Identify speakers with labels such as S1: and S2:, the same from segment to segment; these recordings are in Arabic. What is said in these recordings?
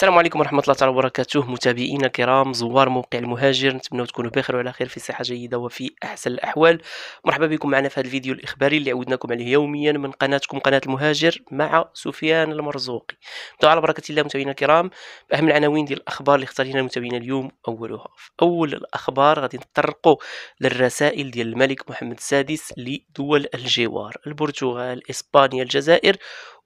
S1: السلام عليكم ورحمه الله تعالى وبركاته متابعينا الكرام زوار موقع المهاجر نتمنى تكونوا بخير وعلى خير في صحه جيده وفي احسن الاحوال مرحبا بكم معنا في هذا الفيديو الاخباري اللي عودناكم عليه يوميا من قناتكم قناه المهاجر مع سفيان المرزوقي نبداو على بركه الله متابعينا الكرام باهم العناوين ديال الاخبار اللي اختارينا متابعينا اليوم اولها في اول الاخبار غادي نتطرقوا للرسائل ديال الملك محمد السادس لدول الجوار البرتغال اسبانيا الجزائر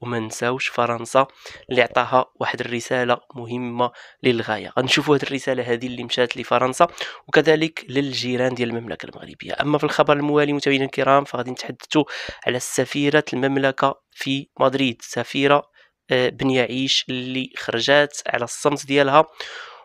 S1: وما نساوش فرنسا اللي عطاها واحد الرساله مهمه للغايه غنشوفوا هذه الرساله هذه اللي مشات لفرنسا وكذلك للجيران ديال المملكه المغربيه اما في الخبر الموالي متابعينا الكرام فغادي نتحدثوا على سفيره المملكه في مدريد سفيره آه، بن يعيش اللي خرجات على الصمت ديالها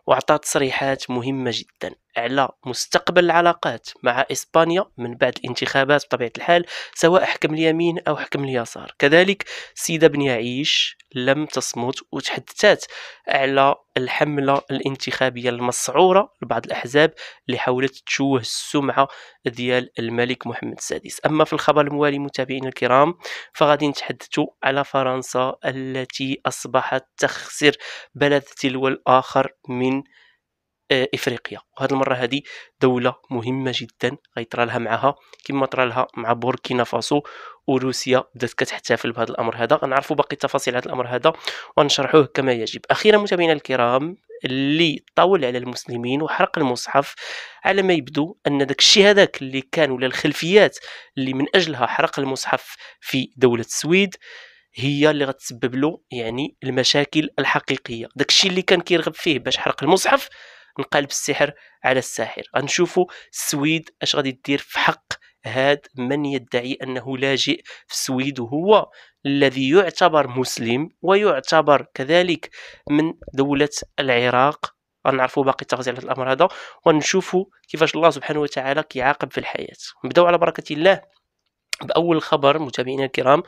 S1: وعطات تصريحات مهمه جدا على مستقبل العلاقات مع إسبانيا من بعد الانتخابات بطبيعة الحال سواء حكم اليمين أو حكم اليسار كذلك سيدة بن يعيش لم تصمت وتحدثت على الحملة الانتخابية المسعورة لبعض الأحزاب اللي حاولت تشوه السمعة ديال الملك محمد السادس أما في الخبر الموالي متابعينا الكرام فغادي نتحدثوا على فرنسا التي أصبحت تخسر بلد تلو الآخر من افريقيا وهذه المره هذه دوله مهمه جدا غيطرى لها معها كما طرى لها مع بوركينا فاسو وروسيا بدات كتحتفل بهذا الامر هذا غنعرفوا باقي التفاصيل هذا الامر هذا ونشرحوه كما يجب اخيرا متابعينا الكرام اللي طول على المسلمين وحرق المصحف على ما يبدو ان داك الشيء هذاك اللي كان ولا الخلفيات اللي من اجلها حرق المصحف في دوله السويد هي اللي غتسبب له يعني المشاكل الحقيقيه داك الشيء اللي كان كيرغب فيه باش حرق المصحف نقلب السحر على الساحر غنشوفوا السويد اش غادي دير في حق هاد من يدعي انه لاجئ في السويد وهو الذي يعتبر مسلم ويعتبر كذلك من دولة العراق غنعرفوا باقي التفاصيل على الامر هذا ونشوفوا كيفاش الله سبحانه وتعالى كيعاقب في الحياه نبداو على بركه الله باول خبر متابعينا الكرام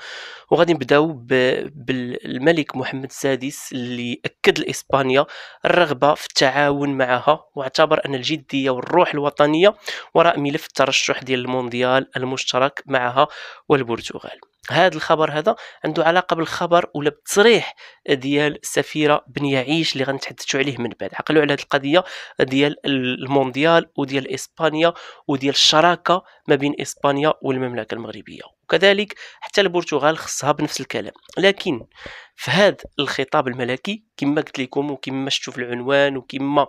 S1: وغادي نبداو بالملك محمد السادس اللي اكد لاسبانيا الرغبه في التعاون معها واعتبر ان الجديه والروح الوطنيه وراء ملف الترشح ديال المونديال المشترك معها والبرتغال هذا الخبر هذا عنده علاقه بالخبر ولا بالتصريح ديال السفيره بن يعيش اللي غنتحدثوا عليه من بعد عقلوا على هذه القضيه ديال المونديال وديال اسبانيا وديال الشراكه ما بين اسبانيا والمملكه المغربيه وكذلك حتى البرتغال خصها بنفس الكلام لكن في هذا الخطاب الملكي كما قلت لكم وكما شفتوا في العنوان وكما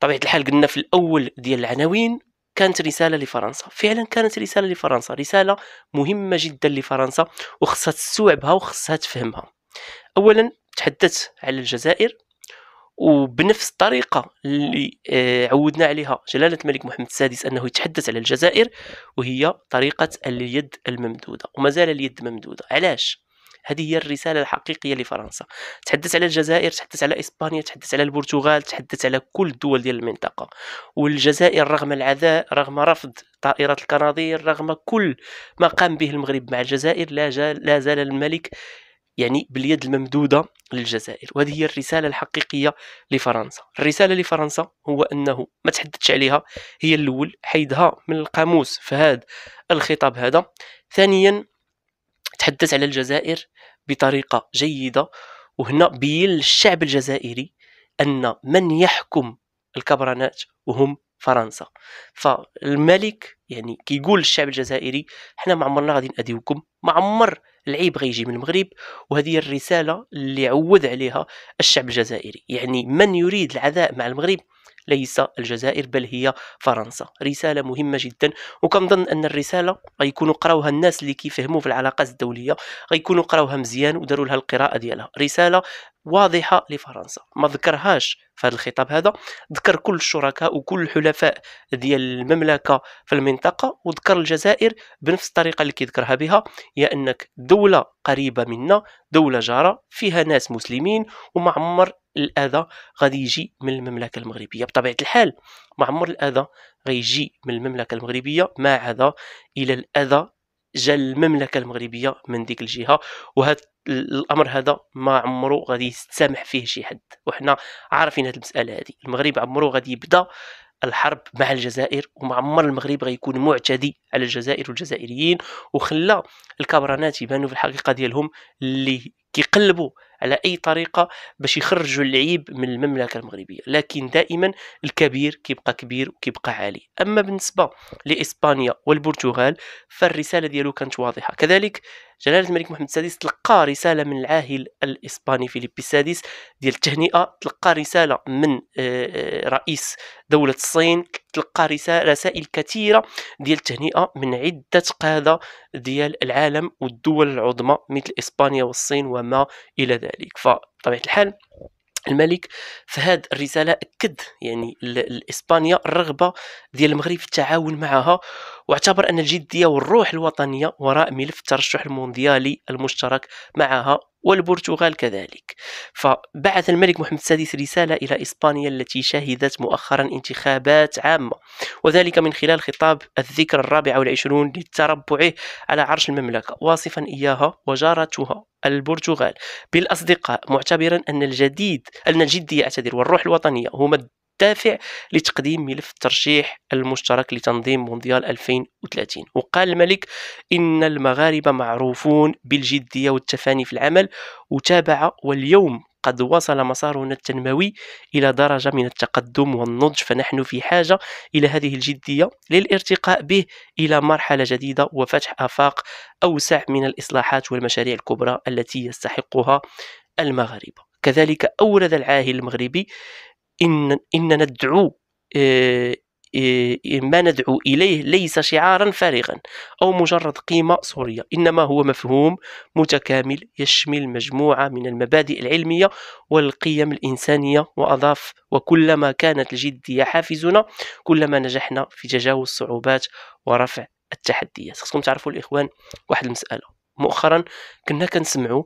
S1: طبيعه الحال قلنا في الاول ديال العناوين كانت رسالة لفرنسا فعلا كانت رسالة لفرنسا رسالة مهمة جدا لفرنسا وخصها تستوعبها وخصها تفهمها أولا تحدث على الجزائر وبنفس الطريقة اللي آه، عودنا عليها جلالة الملك محمد السادس أنه يتحدث على الجزائر وهي طريقة اليد الممدودة وما زال اليد ممدودة علاش؟ هذه هي الرساله الحقيقيه لفرنسا تحدث على الجزائر تحدث على اسبانيا تحدث على البرتغال تحدث على كل الدول ديال المنطقه والجزائر رغم العذاء رغم رفض طائرة القناطير رغم كل ما قام به المغرب مع الجزائر لا زال الملك يعني باليد الممدودة للجزائر وهذه هي الرسالة الحقيقية لفرنسا الرسالة لفرنسا هو أنه ما تحدثش عليها هي الأول حيدها من القاموس في هذا الخطاب هذا ثانيا تحدث على الجزائر بطريقه جيده وهنا بين للشعب الجزائري ان من يحكم الكبرانات وهم فرنسا فالملك يعني كيقول للشعب الجزائري حنا ما عمرنا غادي ناديوكم ما عمر العيب غيجي من المغرب وهذه الرساله اللي عود عليها الشعب الجزائري يعني من يريد العداء مع المغرب ليس الجزائر بل هي فرنسا رسالة مهمة جدا وكنظن أن الرسالة غيكونوا قراوها الناس اللي كيفهموا في العلاقات الدولية غيكونوا قراوها مزيان وداروا لها القراءة ديالها رسالة واضحه لفرنسا ما ذكرهاش في هذا الخطاب هذا ذكر كل الشركاء وكل الحلفاء ديال المملكه في المنطقه وذكر الجزائر بنفس الطريقه اللي كيذكرها بها هي انك دوله قريبه منا دوله جاره فيها ناس مسلمين وما عمر الاذى غادي يجي من المملكه المغربيه بطبيعه الحال ما عمر الاذى غيجي من المملكه المغربيه ما عدا الى الاذى جا المملكه المغربيه من ديك الجهه وهذا الامر هذا ما عمره غادي يستسامح فيه شي حد وحنا عارفين هذه المساله هذه المغرب عمره غادي يبدا الحرب مع الجزائر ومعمر عمر المغرب غيكون معتدي على الجزائر والجزائريين وخلى الكبرانات يبانوا في الحقيقه ديالهم اللي كيقلبوا على اي طريقه باش يخرجوا العيب من المملكه المغربيه لكن دائما الكبير كيبقى كبير وكيبقى عالي اما بالنسبه لاسبانيا والبرتغال فالرساله ديالو كانت واضحه كذلك جلاله الملك محمد السادس تلقى رساله من العاهل الاسباني فيليبي السادس ديال التهنئه تلقى رساله من آه، آه، رئيس دوله الصين تلقى رسائل كثيره ديال التهنئه من عده قاده ديال العالم والدول العظمى مثل اسبانيا والصين وما الى ذلك ذلك فبطبيعه الحال الملك في هذه الرساله اكد يعني لاسبانيا الرغبه ديال المغرب في التعاون معها واعتبر ان الجديه والروح الوطنيه وراء ملف الترشح المونديالي المشترك معها والبرتغال كذلك فبعث الملك محمد السادس رسالة إلى إسبانيا التي شهدت مؤخرا انتخابات عامة وذلك من خلال خطاب الذكرى الرابعة والعشرون لتربعه على عرش المملكة واصفا إياها وجارتها البرتغال بالأصدقاء معتبرا أن الجديد أن الجدية أعتذر والروح الوطنية هما الدافع لتقديم ملف الترشيح المشترك لتنظيم مونديال 2030 وقال الملك إن المغاربة معروفون بالجدية والتفاني في العمل وتابع واليوم قد وصل مسارنا التنموي إلى درجة من التقدم والنضج فنحن في حاجة إلى هذه الجدية للارتقاء به إلى مرحلة جديدة وفتح آفاق أوسع من الإصلاحات والمشاريع الكبرى التي يستحقها المغاربة كذلك أورد العاهل المغربي إن, إن ندعو آه، آه، ما ندعو إليه ليس شعارا فارغا أو مجرد قيمة صورية إنما هو مفهوم متكامل يشمل مجموعة من المبادئ العلمية والقيم الإنسانية وأضاف وكلما كانت الجدية حافزنا كلما نجحنا في تجاوز الصعوبات ورفع التحديات خصكم تعرفوا الإخوان واحد المسألة مؤخرا كنا كنسمعوا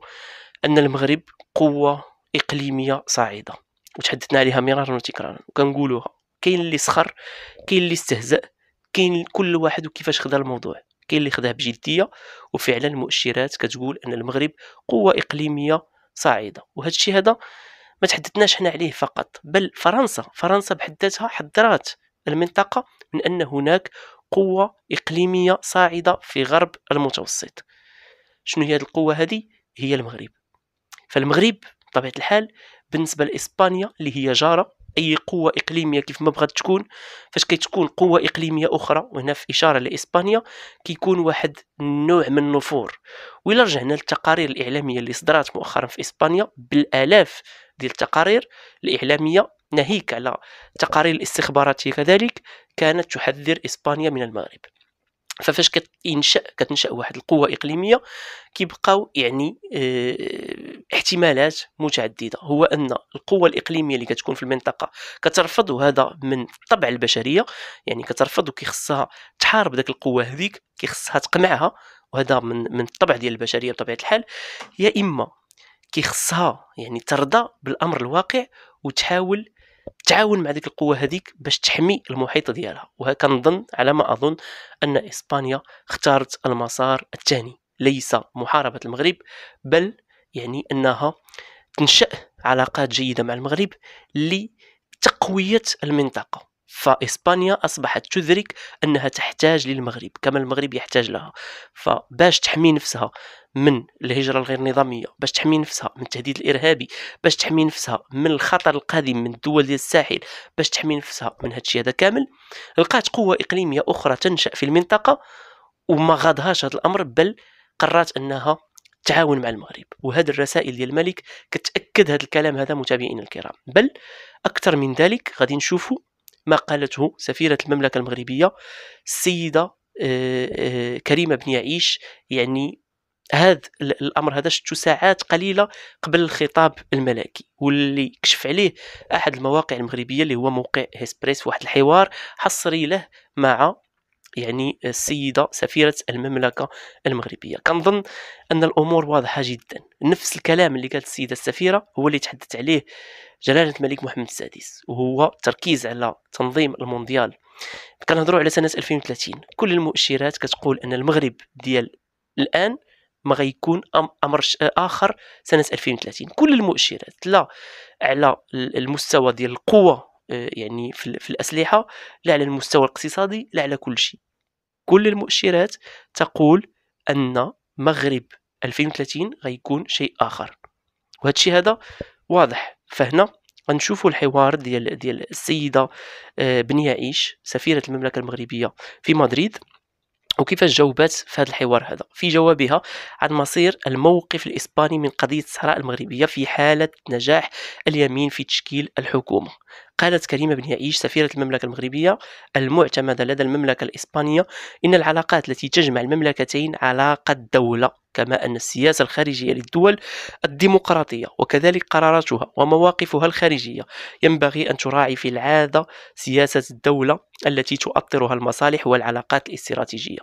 S1: أن المغرب قوة إقليمية صاعدة وتحدثنا عليها مرارا وتكرارا وكنقولوها كاين اللي سخر كاين اللي استهزأ كاين كل واحد وكيفاش خدا الموضوع كاين اللي خداه بجديه وفعلا المؤشرات كتقول ان المغرب قوه اقليميه صاعده وهذا الشيء هذا ما تحدثناش حنا عليه فقط بل فرنسا فرنسا بحد ذاتها حذرات المنطقه من ان هناك قوه اقليميه صاعده في غرب المتوسط شنو هي هذه القوه هذه هي المغرب فالمغرب بطبيعه الحال بالنسبه لاسبانيا اللي هي جاره اي قوه اقليميه كيف ما بغات تكون فاش كتكون قوه اقليميه اخرى وهنا في اشاره لاسبانيا كيكون واحد النوع من النفور ولا رجعنا للتقارير الاعلاميه اللي صدرت مؤخرا في اسبانيا بالالاف ديال التقارير الاعلاميه ناهيك على التقارير الاستخباراتيه كذلك كانت تحذر اسبانيا من المغرب ففاش كتنشا كتنشا واحد القوه اقليميه كيبقاو يعني آه، احتمالات متعدده هو ان القوه الاقليميه اللي كتكون في المنطقه كترفض وهذا من طبع البشريه يعني كترفض وكيخصها تحارب ذاك القوه هذيك كيخصها تقمعها وهذا من من الطبع ديال البشريه بطبيعه الحال يا اما كيخصها يعني ترضى بالامر الواقع وتحاول تعاون مع ديك القوه هذيك باش تحمي المحيط ديالها وهكنظن على ما اظن ان اسبانيا اختارت المسار الثاني ليس محاربه المغرب بل يعني انها تنشا علاقات جيده مع المغرب لتقويه المنطقه فإسبانيا أصبحت تدرك أنها تحتاج للمغرب كما المغرب يحتاج لها فباش تحمي نفسها من الهجرة الغير نظامية باش تحمي نفسها من التهديد الإرهابي باش تحمي نفسها من الخطر القادم من الدول ديال الساحل باش تحمي نفسها من هادشي هذا كامل لقات قوة إقليمية أخرى تنشأ في المنطقة وما غادهاش هذا الأمر بل قررت أنها تعاون مع المغرب وهذه الرسائل ديال الملك كتأكد هذا الكلام هذا متابعينا الكرام بل أكثر من ذلك غادي نشوفوا ما قالته سفيرة المملكة المغربية السيدة آه، آه، كريمة بن يعيش يعني هذا الامر هذا شتو ساعات قليله قبل الخطاب الملكي واللي كشف عليه احد المواقع المغربيه اللي هو موقع هيسبريس واحد الحوار حصري له مع يعني السيده سفيره المملكه المغربيه كنظن ان الامور واضحه جدا نفس الكلام اللي قالت السيده السفيره هو اللي تحدث عليه جلاله الملك محمد السادس وهو تركيز على تنظيم المونديال كان على سنه 2030 كل المؤشرات كتقول ان المغرب ديال الان ما غيكون امر اخر سنه 2030 كل المؤشرات لا على المستوى ديال القوه آه، يعني في الأسلحة لا على المستوى الاقتصادي لا على كل شيء كل المؤشرات تقول أن مغرب 2030 غيكون شيء آخر وهذا الشيء هذا واضح فهنا غنشوفوا الحوار ديال ديال السيده آه، بن عيش سفيره المملكه المغربيه في مدريد وكيفاش جاوبات في هذا الحوار هذا في جوابها عن مصير الموقف الاسباني من قضيه الصحراء المغربيه في حاله نجاح اليمين في تشكيل الحكومه قالت كريمة بن يعيش سفيرة المملكة المغربية المعتمدة لدى المملكة الإسبانية إن العلاقات التي تجمع المملكتين علاقة دولة كما أن السياسة الخارجية للدول الديمقراطية وكذلك قراراتها ومواقفها الخارجية ينبغي أن تراعي في العادة سياسة الدولة التي تؤطرها المصالح والعلاقات الاستراتيجية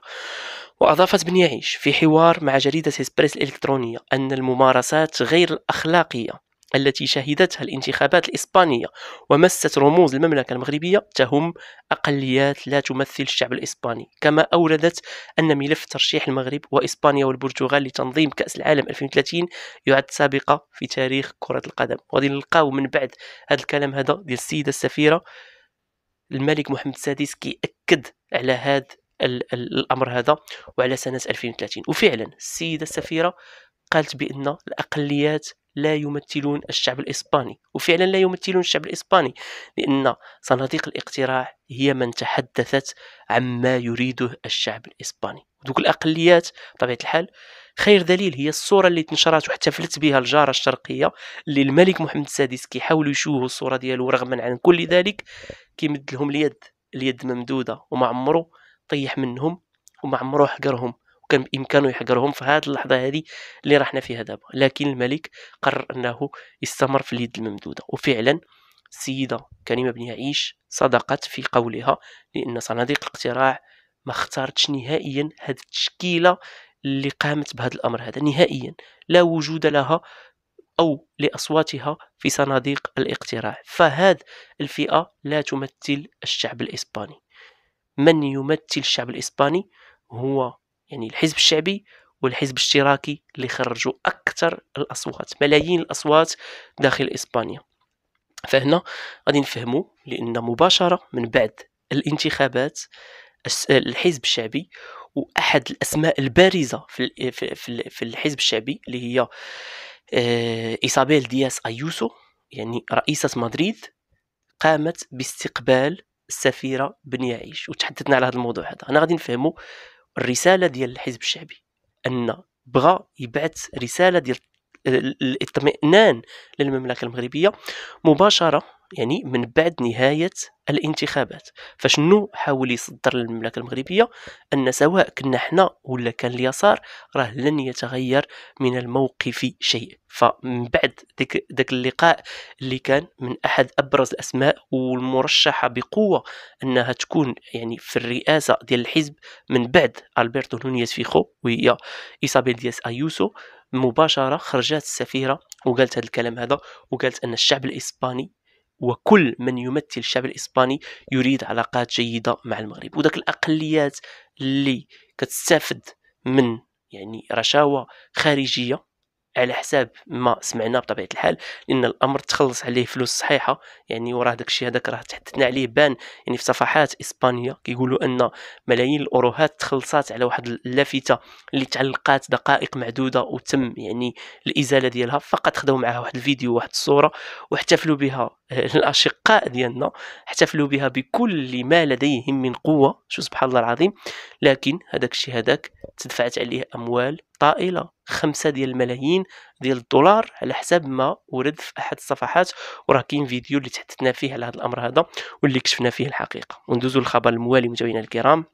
S1: وأضافت بن يعيش في حوار مع جريدة إسبريس الإلكترونية أن الممارسات غير الأخلاقية التي شهدتها الانتخابات الإسبانية ومست رموز المملكة المغربية تهم أقليات لا تمثل الشعب الإسباني كما أوردت أن ملف ترشيح المغرب وإسبانيا والبرتغال لتنظيم كأس العالم 2030 يعد سابقة في تاريخ كرة القدم وغادي نلقاو من بعد هذا الكلام هذا ديال السيدة السفيرة الملك محمد السادس كيأكد على هذا الأمر هذا وعلى سنة 2030 وفعلا السيدة السفيرة قالت بأن الأقليات لا يمثلون الشعب الإسباني وفعلا لا يمثلون الشعب الإسباني لأن صناديق الاقتراع هي من تحدثت عما يريده الشعب الإسباني ودوك الأقليات بطبيعة الحال خير دليل هي الصورة اللي تنشرت واحتفلت بها الجارة الشرقية اللي الملك محمد السادس كيحاولوا يشوهوا الصورة ديالو رغما عن كل ذلك كيمد لهم اليد اليد ممدودة وما عمرو طيح منهم وما عمرو حقرهم وكان بامكانه يحقرهم في هذه اللحظه هذه اللي راحنا فيها دابا لكن الملك قرر انه يستمر في اليد الممدوده وفعلا السيده كريمه بن يعيش صدقت في قولها لان صناديق الاقتراع ما اختارتش نهائيا هذه التشكيله اللي قامت بهذا الامر هذا نهائيا لا وجود لها او لاصواتها في صناديق الاقتراع فهذه الفئه لا تمثل الشعب الاسباني من يمثل الشعب الاسباني هو يعني الحزب الشعبي والحزب الاشتراكي اللي خرجوا اكثر الاصوات ملايين الاصوات داخل اسبانيا فهنا غادي نفهموا لان مباشره من بعد الانتخابات الحزب الشعبي واحد الاسماء البارزه في في الحزب الشعبي اللي هي آه، ايسابيل دياس ايوسو يعني رئيسه مدريد قامت باستقبال السفيره بن يعيش وتحدثنا على هذا الموضوع هذا انا غادي نفهموا الرساله ديال الحزب الشعبي ان بغى يبعث رساله ديال الاطمئنان للمملكه المغربيه مباشره يعني من بعد نهايه الانتخابات فشنو حاول يصدر للمملكه المغربيه ان سواء كنا حنا ولا كان اليسار راه لن يتغير من الموقف شيء فمن بعد ذاك اللقاء اللي كان من احد ابرز الاسماء والمرشحه بقوه انها تكون يعني في الرئاسه ديال الحزب من بعد البرتو نونيز فيخو وهي ايسابيل دياس ايوسو مباشره خرجت السفيره وقالت هذا الكلام هذا وقالت ان الشعب الاسباني وكل من يمثل الشعب الاسباني يريد علاقات جيده مع المغرب وذاك الاقليات اللي كتستافد من يعني رشاوى خارجيه على حساب ما سمعنا بطبيعه الحال لان الامر تخلص عليه فلوس صحيحه يعني وراه داك الشيء هذاك راه تحدثنا عليه بان يعني في صفحات اسبانيا كيقولوا ان ملايين الاوروهات تخلصات على واحد اللافته اللي تعلقات دقائق معدوده وتم يعني الازاله ديالها فقط خدوا معها واحد الفيديو واحد الصوره واحتفلوا بها آه، الاشقاء ديالنا احتفلوا بها بكل ما لديهم من قوه شو سبحان الله العظيم لكن هذاك الشيء هذاك تدفعت عليه اموال طائله خمسة ديال الملايين ديال الدولار على حساب ما ورد في احد الصفحات وراه كاين فيديو اللي تحدثنا فيه على هذا الامر هذا واللي كشفنا فيه الحقيقه وندوزو للخبر الموالي متابعينا الكرام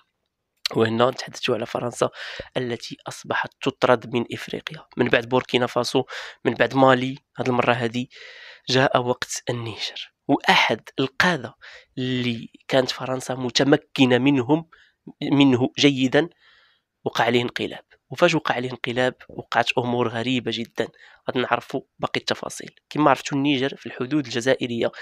S1: وهنا نتحدث على فرنسا التي اصبحت تطرد من افريقيا من بعد بوركينا فاسو من بعد مالي هذه المره هذه جاء وقت النيجر واحد القاده اللي كانت فرنسا متمكنه منهم منه جيدا وقع عليه انقلاب وفاش وقع عليه انقلاب وقعت امور غريبه جدا غادي نعرفوا باقي التفاصيل كما عرفتوا النيجر في الحدود الجزائريه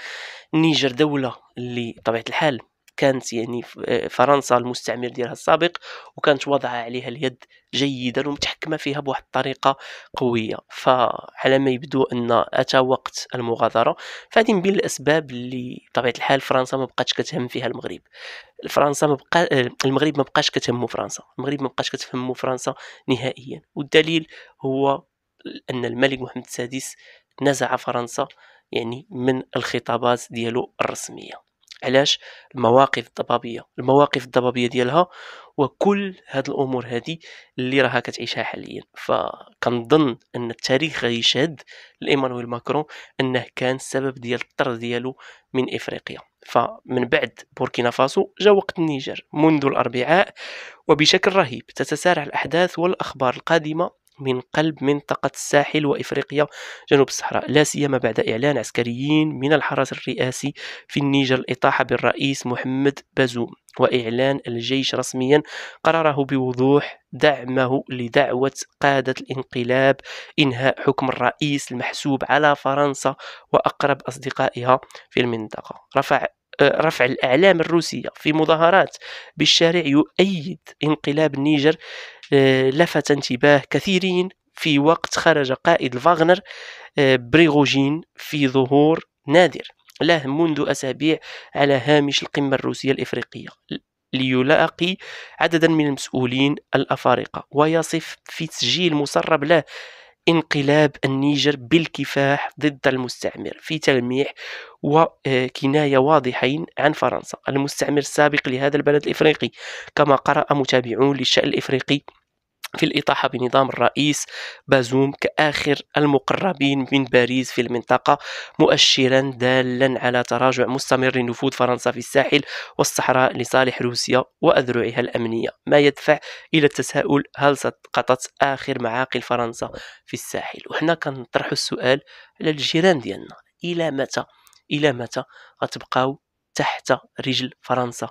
S1: النيجر دوله اللي بطبيعه الحال كانت يعني آه، فرنسا المستعمر ديالها السابق وكانت واضعه عليها اليد جيدا ومتحكمه فيها بواحد الطريقه قويه فعلى ما يبدو ان اتى وقت المغادره فهذه من بين الاسباب اللي بطبيعه الحال فرنسا ما بقاتش كتهم فيها المغرب فرنسا ما بقى آه، المغرب ما بقاش كتهمو فرنسا المغرب ما بقاش كتهمو فرنسا نهائيا والدليل هو ان الملك محمد السادس نزع فرنسا يعني من الخطابات ديالو الرسميه علاش المواقف الضبابيه المواقف الضبابيه ديالها وكل هاد الامور هذه اللي راها كتعيشها حاليا فكنظن ان التاريخ غيشهد لايمانويل ماكرون انه كان السبب ديال الطرد ديالو من افريقيا فمن بعد بوركينا فاسو جا وقت النيجر منذ الاربعاء وبشكل رهيب تتسارع الاحداث والاخبار القادمه من قلب منطقة الساحل وإفريقيا جنوب الصحراء لا سيما بعد إعلان عسكريين من الحرس الرئاسي في النيجر الإطاحة بالرئيس محمد بازوم وإعلان الجيش رسميا قرره بوضوح دعمه لدعوة قادة الانقلاب إنهاء حكم الرئيس المحسوب على فرنسا وأقرب أصدقائها في المنطقة رفع آه، رفع الأعلام الروسية في مظاهرات بالشارع يؤيد انقلاب النيجر آه، لفت انتباه كثيرين في وقت خرج قائد فاغنر آه، بريغوجين في ظهور نادر له منذ أسابيع على هامش القمة الروسية الإفريقية ليلاقي عددا من المسؤولين الأفارقة ويصف في تسجيل مسرب له انقلاب النيجر بالكفاح ضد المستعمر في تلميح وكناية آه، واضحين عن فرنسا المستعمر السابق لهذا البلد الإفريقي كما قرأ متابعون للشأن الإفريقي في الإطاحة بنظام الرئيس بازوم كآخر المقربين من باريس في المنطقة مؤشرا دالا على تراجع مستمر لنفوذ فرنسا في الساحل والصحراء لصالح روسيا وأذرعها الأمنية ما يدفع إلى التساؤل هل سقطت آخر معاقل فرنسا في الساحل وهنا كنطرح السؤال على الجيران ديالنا إلى متى إلى متى غتبقاو تحت رجل فرنسا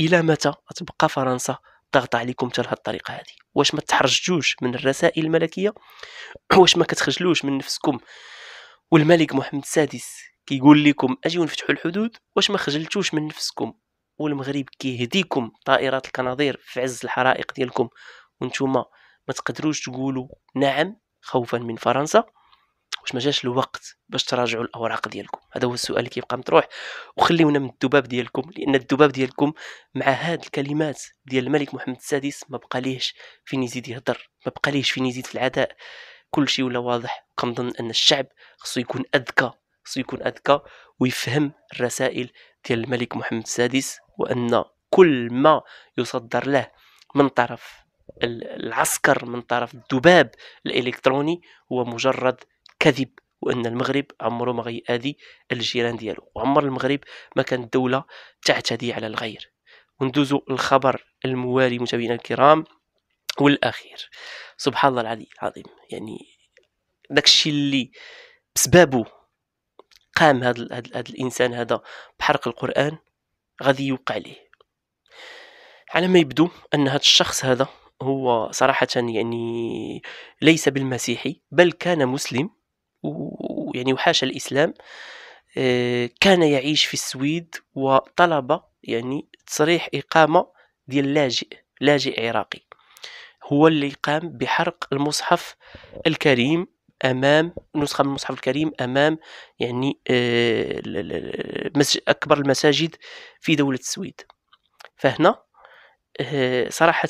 S1: إلى متى غتبقى فرنسا ضغط عليكم بهذه الطريقه هذه واش ما تحرجتوش من الرسائل الملكيه واش ما كتخجلوش من نفسكم والملك محمد السادس كيقول لكم اجيو نفتحوا الحدود واش ما خجلتوش من نفسكم والمغرب كيهديكم طائرات القناظير في عز الحرائق ديالكم وانتم ما تقدروش تقولوا نعم خوفا من فرنسا واش ما جاش الوقت باش تراجعوا الاوراق ديالكم هذا هو السؤال اللي كيبقى مطروح وخليونا من الذباب ديالكم لان الذباب ديالكم مع هاد الكلمات ديال الملك محمد السادس ما بقى ليش فين يزيد يهضر ما بقى ليش فين يزيد في العداء كل شيء ولا واضح كنظن ان الشعب خصو يكون اذكى خصو يكون اذكى ويفهم الرسائل ديال الملك محمد السادس وان كل ما يصدر له من طرف العسكر من طرف الذباب الالكتروني هو مجرد كذب وان المغرب عمره ما غيأذي الجيران ديالو وعمر المغرب ما كانت دوله تعتدي على الغير وندوزو الخبر الموالي متابعينا الكرام والاخير سبحان الله العلي العظيم يعني داكشي اللي بسبابه قام هذا هاد الانسان هذا بحرق القران غادي يوقع ليه على ما يبدو ان هذا الشخص هذا هو صراحه يعني ليس بالمسيحي بل كان مسلم ويعني وحاش الإسلام آه، كان يعيش في السويد وطلب يعني تصريح إقامة ديال لاجئ لاجئ عراقي هو اللي قام بحرق المصحف الكريم امام نسخه من المصحف الكريم امام يعني آه، اكبر المساجد في دوله السويد فهنا آه، صراحه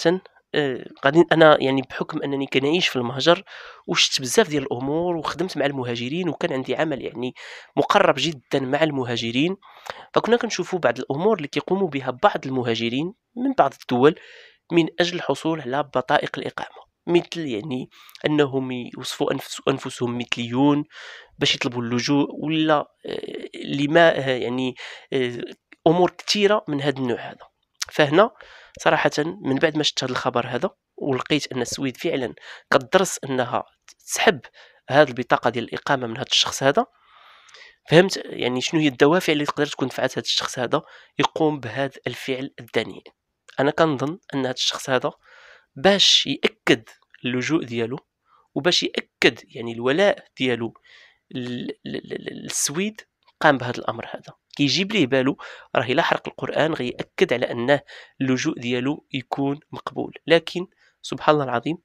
S1: غادي آه، انا يعني بحكم انني كنعيش في المهجر وشت بزاف ديال الامور وخدمت مع المهاجرين وكان عندي عمل يعني مقرب جدا مع المهاجرين فكنا كنشوفوا بعض الامور اللي كيقوموا بها بعض المهاجرين من بعض الدول من اجل الحصول على بطائق الاقامه مثل يعني انهم يوصفوا انفسهم مثليون باش يطلبوا اللجوء ولا آه، لما آه، يعني امور كثيره من هذا النوع هذا فهنا صراحه من بعد ما شفت هذا الخبر هذا ولقيت ان السويد فعلا كدرس انها تسحب هذه البطاقه ديال الاقامه من هذا الشخص هذا فهمت يعني شنو هي الدوافع اللي تقدر تكون دفعت هذا الشخص هذا يقوم بهذا الفعل الدنيء انا كنظن ان هذا الشخص هذا باش ياكد اللجوء ديالو وباش ياكد يعني الولاء ديالو للسويد قام بهذا الامر هذا كيجيب ليه بالو راه الا حرق القران غيأكد على انه اللجوء ديالو يكون مقبول لكن سبحان الله العظيم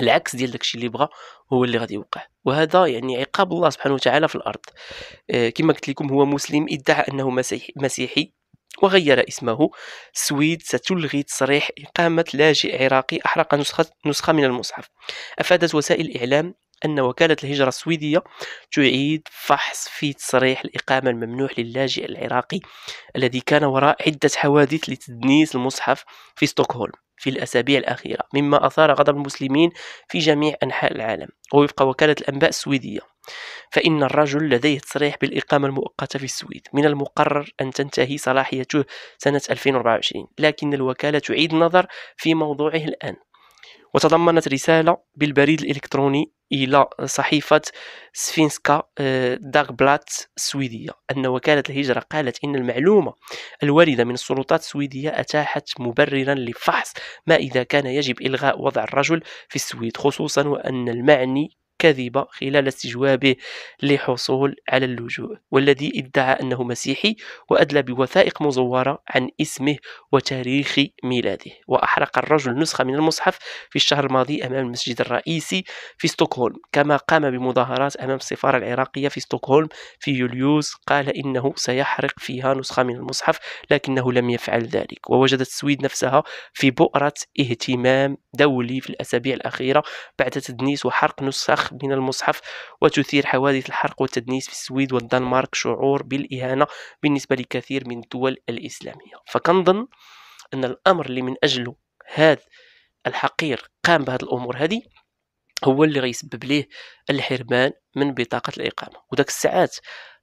S1: العكس ديال داكشي اللي بغى هو اللي غادي يوقع وهذا يعني عقاب الله سبحانه وتعالى في الارض آه، كما قلت لكم هو مسلم ادعى انه مسيحي وغير اسمه السويد ستلغي تصريح إقامة لاجئ عراقي أحرق نسخة, نسخة من المصحف أفادت وسائل الإعلام أن وكالة الهجرة السويدية تعيد فحص في تصريح الإقامة الممنوح للاجئ العراقي الذي كان وراء عدة حوادث لتدنيس المصحف في ستوكهولم في الأسابيع الأخيرة مما أثار غضب المسلمين في جميع أنحاء العالم ووفق وكالة الأنباء السويدية فإن الرجل لديه تصريح بالإقامة المؤقتة في السويد من المقرر أن تنتهي صلاحيته سنة 2024 لكن الوكالة تعيد النظر في موضوعه الآن وتضمنت رسالة بالبريد الإلكتروني إلى صحيفة سفينسكا آه، داغبلات السويدية أن وكالة الهجرة قالت إن المعلومة الواردة من السلطات السويدية أتاحت مبررا لفحص ما إذا كان يجب إلغاء وضع الرجل في السويد خصوصا وأن المعني كذبة خلال استجوابه لحصول على اللجوء والذي ادعى أنه مسيحي وأدلى بوثائق مزورة عن اسمه وتاريخ ميلاده وأحرق الرجل نسخة من المصحف في الشهر الماضي أمام المسجد الرئيسي في ستوكهولم كما قام بمظاهرات أمام السفارة العراقية في ستوكهولم في يوليوز قال إنه سيحرق فيها نسخة من المصحف لكنه لم يفعل ذلك ووجدت السويد نفسها في بؤرة اهتمام دولي في الأسابيع الأخيرة بعد تدنيس وحرق نسخ من المصحف وتثير حوادث الحرق والتدنيس في السويد والدنمارك شعور بالإهانة بالنسبة لكثير من الدول الإسلامية فكنظن أن الأمر اللي من أجله هذا الحقير قام بهذه الأمور هذه هو اللي غيسبب ليه الحرمان من بطاقة الإقامة وداك الساعات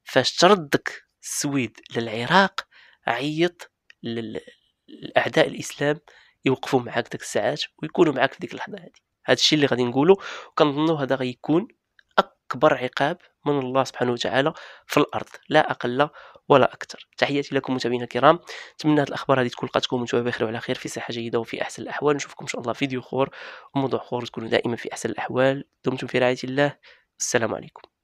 S1: فاش تردك السويد للعراق عيط للأعداء الإسلام يوقفوا معاك ديك الساعات ويكونوا معاك في ديك اللحظة هذه هذا الشيء اللي غادي نقوله وكنظنوا هذا غيكون اكبر عقاب من الله سبحانه وتعالى في الارض لا اقل ولا اكثر تحياتي لكم متابعينا الكرام نتمنى هذه الاخبار هذه تكون لقاتكم وانتم بخير وعلى خير في صحه جيده وفي احسن الاحوال نشوفكم ان شاء الله في فيديو اخر وموضوع اخر تكونوا دائما في احسن الاحوال دمتم في رعايه الله السلام عليكم